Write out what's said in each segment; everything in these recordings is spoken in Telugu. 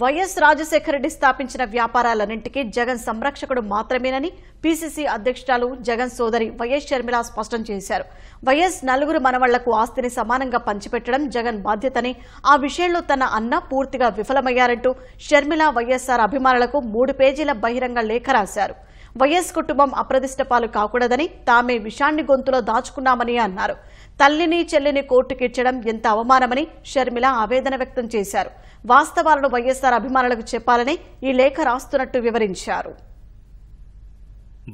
వైఎస్ రాజశేఖర రెడ్డి స్థాపించిన వ్యాపారాలన్నింటికీ జగన్ సంరక్షకుడు మాత్రమేనని పీసీసీ అధ్యక్షురాలు జగన్ సోదరి వైఎస్ షర్మిల స్పష్టం చేశారు వైఎస్ నలుగురు మనవళ్లకు ఆస్తిని సమానంగా పంచిపెట్టడం జగన్ బాధ్యతని ఆ విషయంలో తన అన్న పూర్తిగా విఫలమయ్యారంటూ షర్మిల వైఎస్సార్ అభిమానులకు మూడు పేజీల బహిరంగ లేఖ రాశారు వైఎస్ కుటుంబం అప్రదిష్ట పాలు కాకూడదని తామే విషాన్ని గొంతులో దాచుకున్నామని అన్నారు తల్లిని చెల్లిని కోర్టుకిచ్చడం ఎంత అవమానమని షర్మిల ఆవేదన వ్యక్తం చేశారు వాస్తవాలను వైఎస్సార్ అభిమానులకు చెప్పాలని ఈ లేఖ రాస్తున్నట్టు వివరించారు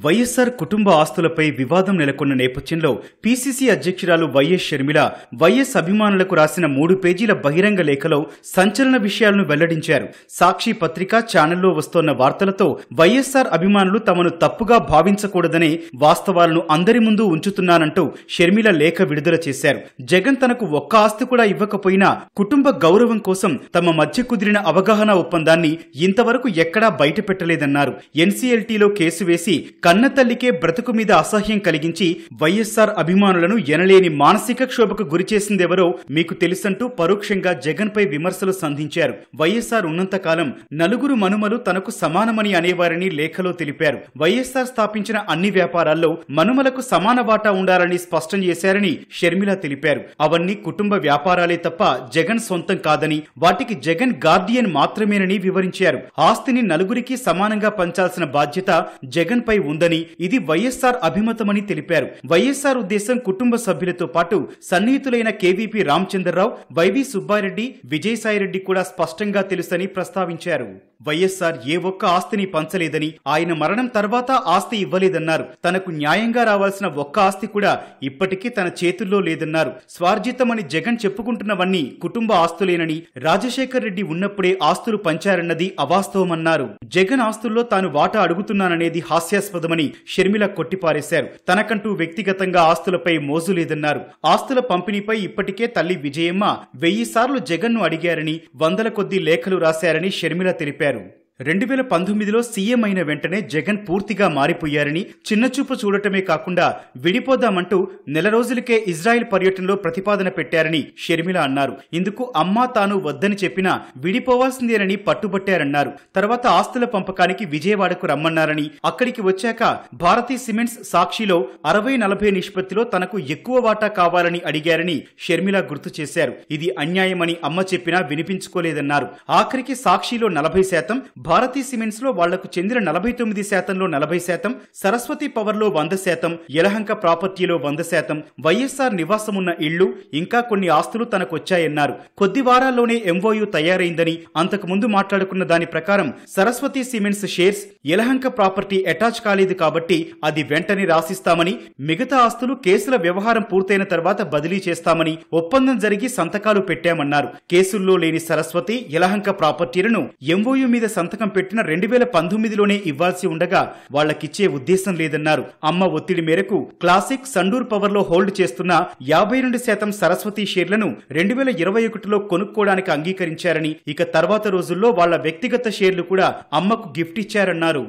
వైఎస్సార్ కుటుంబ ఆస్తులపై వివాదం నెలకొన్న నేపథ్యంలో పీసీసీ అధ్యక్షురాలు వైఎస్ షర్మిల వైఎస్ అభిమానులకు రాసిన మూడు పేజీల బహిరంగ లేఖలో సంచలన విషయాలను వెల్లడించారు సాక్షి పత్రిక ఛానల్లో వస్తోన్న వార్తలతో వైఎస్సార్ అభిమానులు తమను తప్పుగా భావించకూడదనే వాస్తవాలను అందరి ముందు ఉంచుతున్నానంటూ షర్మిల లేఖ విడుదల చేశారు జగన్ తనకు ఒక్క ఆస్తి కూడా ఇవ్వకపోయినా కుటుంబ గౌరవం కోసం తమ మధ్య కుదిరిన అవగాహన ఒప్పందాన్ని ఇంతవరకు ఎక్కడా బయటపెట్టలేదన్నారు ఎన్సీఎల్టీలో కేసు వేసి కన్నతల్లికే బ్రతుకు మీద అసహ్యం కలిగించి వైఎస్సార్ అభిమానులను ఎనలేని మానసిక క్షోభకు గురిచేసిందెవరో మీకు తెలుసంటూ పరోక్షంగా జగన్పై విమర్శలు సంధించారు వైఎస్సార్ ఉన్నంతకాలం నలుగురు మనుమలు తనకు సమానమని అనేవారని లేఖలో తెలిపారు వైఎస్సార్ స్థాపించిన అన్ని వ్యాపారాల్లో మనుమలకు సమాన వాటా ఉండాలని స్పష్టం చేశారని షర్మిల తెలిపారు అవన్నీ కుటుంబ వ్యాపారాలే తప్ప జగన్ సొంతం కాదని వాటికి జగన్ గార్డియన్ మాత్రమేనని వివరించారు ఆస్తిని నలుగురికి సమానంగా పంచాల్సిన బాధ్యత జగన్ ఉంది ఉందని ఇది వైఎస్సార్ అభిమతమని తెలిపారు వైఎస్సార్ ఉద్దేశం కుటుంబ సభ్యులతో పాటు సన్నిహితులైన కేవీపీ రామచంద్రరావు వైవి సుబ్బారెడ్డి విజయసాయిరెడ్డి కూడా స్పష్టంగా తెలుసని ప్రస్తావించారు వైఎస్సార్ ఏ ఒక్క ఆస్తిని పంచలేదని ఆయన మరణం తర్వాత ఆస్తి ఇవ్వలేదన్నారు తనకు న్యాయంగా రావాల్సిన ఒక్క ఆస్తి కూడా ఇప్పటికీ తన చేతుల్లో లేదన్నారు స్వార్జితమని జగన్ చెప్పుకుంటున్నవన్నీ కుటుంబ ఆస్తులేనని రాజశేఖర్ రెడ్డి ఉన్నప్పుడే ఆస్తులు పంచారన్నది అవాస్తవమన్నారు జగన్ ఆస్తుల్లో తాను వాటా అడుగుతున్నాననేది హాస్యాస్పదమని షర్మిల కొట్టిపారేశారు తనకంటూ వ్యక్తిగతంగా ఆస్తులపై మోజు లేదన్నారు ఆస్తుల పంపిణీపై ఇప్పటికే తల్లి విజయమ్మ వెయ్యి సార్లు జగన్ను అడిగారని వందల కొద్దీ లేఖలు రాశారని షర్మిల తెలిపారు Peru. రెండు వేల పంతొమ్మిదిలో సీఎం అయిన వెంటనే జగన్ పూర్తిగా మారిపోయారని చిన్నచూపు చూడటమే కాకుండా విడిపోదామంటూ నెల రోజులకే ఇజ్రాయెల్ పర్యటనలో ప్రతిపాదన పెట్టారని షర్మిల అన్నారు ఇందుకు అమ్మా తాను వద్దని చెప్పినా విడిపోవాల్సిందేనని పట్టుబట్టారన్నారు తర్వాత ఆస్తుల పంపకానికి విజయవాడకు రమ్మన్నారని అక్కడికి వచ్చాక భారతీ సిమెంట్స్ సాక్షిలో అరవై నలభై నిష్పత్తిలో తనకు ఎక్కువ వాటా కావాలని అడిగారని షర్మిల గుర్తు చేశారు ఇది అన్యాయమని అమ్మ చెప్పినా వినిపించుకోలేదన్నారు ఆఖరికి సాక్షిలో నలభై శాతం భారతీ సిమెంట్స్ లో వాళ్లకు చెందిన నలభై తొమ్మిది శాతంలో నలభై శాతం సరస్వతి పవర్ లో వంద శాతం యలహంక ప్రాపర్టీలో వంద శాతం వైఎస్ఆర్ నివాసమున్న ఇళ్లు ఇంకా కొన్ని ఆస్తులు తనకొచ్చాయన్నారు కొద్ది వారాల్లోనే ఎంఓయూ తయారైందని అంతకుముందు మాట్లాడుకున్న దాని ప్రకారం Saraswati cements shares Yelahanka property attach కాలేదు కాబట్టి అది వెంటనే రాసిస్తామని మిగతా ఆస్తులు కేసుల వ్యవహారం పూర్తయిన తర్వాత బదిలీ చేస్తామని ఒప్పందం జరిగి సంతకాలు పెట్టామన్నారు కేసుల్లో లేని సరస్వతి యలహంక ప్రాపర్టీలను ఎంఓయూ మీద సంతకం సంతకం పెట్టిన రెండు వేల పంతొమ్మిదిలోనే ఇవ్వాల్సి ఉండగా వాళ్లకిచ్చే ఉద్దేశం లేదన్నారు అమ్మ ఒత్తిడి మేరకు క్లాసిక్ సండూర్ పవర్లో హోల్డ్ చేస్తున్న యాభై రెండు శాతం సరస్వతి షేర్లను రెండు వేల ఇరవై ఒకటిలో కొనుక్కోవడానికి అంగీకరించారని ఇక తర్వాత రోజుల్లో వాళ్ల వ్యక్తిగత షేర్లు కూడా అమ్మకు గిఫ్ట్ ఇచ్చారన్నారు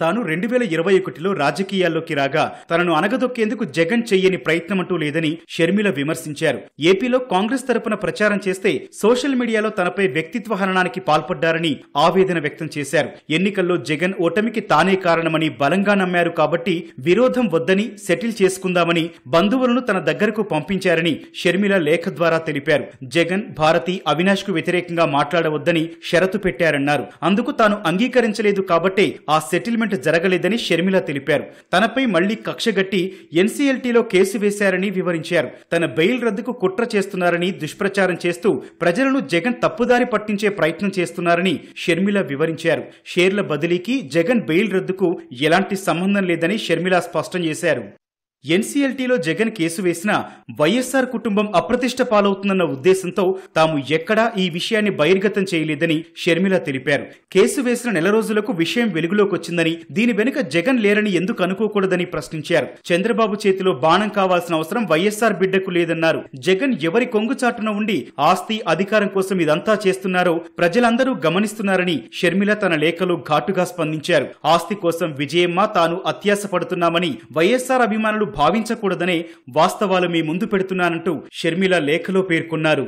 తాను రెండు వేల ఇరవై ఒకటిలో రాజకీయాల్లోకి రాగా తనను అనగదొక్కేందుకు జగన్ చెయ్యని ప్రయత్నమంటూ లేదని షర్మిల విమర్శించారు ఏపీలో కాంగ్రెస్ తరపున ప్రచారం చేస్తే సోషల్ మీడియాలో తనపై వ్యక్తిత్వ హననానికి పాల్పడ్డారని ఆవేదన వ్యక్తం చేశారు ఎన్నికల్లో జగన్ ఓటమికి తానే కారణమని బలంగా నమ్మారు కాబట్టి విరోధం వద్దని సెటిల్ చేసుకుందామని బంధువులను తన దగ్గరకు పంపించారని షర్మిల లేఖ ద్వారా తెలిపారు జగన్ భారతి అవినాష్ కు వ్యతిరేకంగా మాట్లాడవద్దని షరతు పెట్టారన్నారు అందుకు తాను అంగీకరించలేదు కాబట్టే ఆ సెటిల్ సెటిల్మెంట్ జరగలేదని షర్మిల తెలిపారు తనపై మళ్లీ కక్షగట్టి ఎన్సీఎల్టీలో కేసు వేశారని వివరించారు తన బెయిల్ రద్దుకు కుట్ర చేస్తున్నారని దుష్ప్రచారం చేస్తూ ప్రజలను జగన్ తప్పుదారి పట్టించే ప్రయత్నం చేస్తున్నారని షర్మిల వివరించారు షేర్ల బదిలీకి జగన్ బెయిల్ రద్దుకు ఎలాంటి సంబంధం లేదని షర్మిల స్పష్టం చేశారు ఎన్సీఎల్టీలో జగన్ కేసు వేసినా వైఎస్సార్ కుటుంబం అప్రతిష్ట పాలవుతుందన్న ఉద్దేశంతో తాము ఎక్కడా ఈ విషయాన్ని బహిర్గతం చేయలేదని షర్మిల తెలిపారు కేసు వేసిన నెల రోజులకు విషయం వెలుగులోకి వచ్చిందని దీని వెనుక జగన్ లేరని ఎందుకు అనుకోకూడదని ప్రశ్నించారు చంద్రబాబు చేతిలో బాణం కావాల్సిన అవసరం వైఎస్సార్ బిడ్డకు లేదన్నారు జగన్ ఎవరి కొంగు చాటున ఉండి ఆస్తి అధికారం కోసం ఇదంతా చేస్తున్నారో ప్రజలందరూ గమనిస్తున్నారని షర్మిల తన లేఖలో ఘాటుగా స్పందించారు ఆస్తి కోసం విజయమ్మ తాను అత్యాశపడుతున్నామని వైఎస్సార్ అభిమానులు భావించకూడదనే వాస్తవాలు మీ ముందు పెడుతున్నానంటూ షర్మిల లేఖలో పేర్కొన్నారు